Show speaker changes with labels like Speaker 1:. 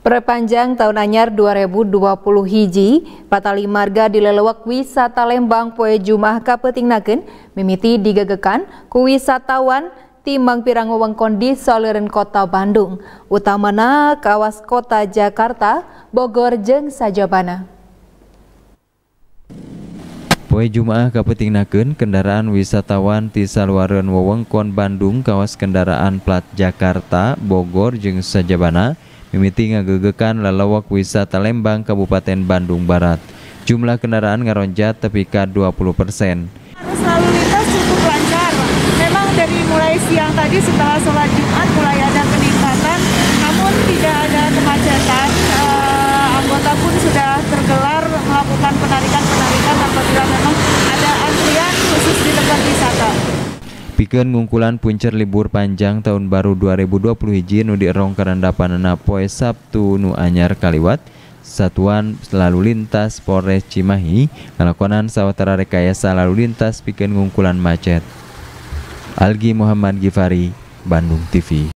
Speaker 1: Perpanjang tahun anyar 2020 hiji, patali marga lelewak wisata Lembang Poe Jumah Nagen mimiti digegekan ku wisatawan timbang pirang wewengkon di soliren kota Bandung, utamana kawas kota Jakarta, Bogor jeng sajabana.
Speaker 2: Gawe Jumaah Kapetingnakeun kendaraan wisatawan ti saluareun wewengkon Bandung kawas kendaraan plat Jakarta, Bogor Jeng sajabana mimiti ngagegekan lalawak wisata Lembang Kabupaten Bandung Barat. Jumlah kendaraan ngaronjat tepi ka 20 persen. Arus lalu lintas cukup
Speaker 3: lancar. Memang dari mulai siang tadi setelah sholat Jumat mulai ada
Speaker 2: pikeun ngungkulan puncer libur panjang tahun baru 2020 hiji nu dierong karendapanana poe Sabtu nu anyar kaliwat Satuan Lalu Lintas Polres Cimahi ngalakonan sawatara rekayasa lalu lintas pikeun ngungkulan macet Algi Muhammad Gifari Bandung TV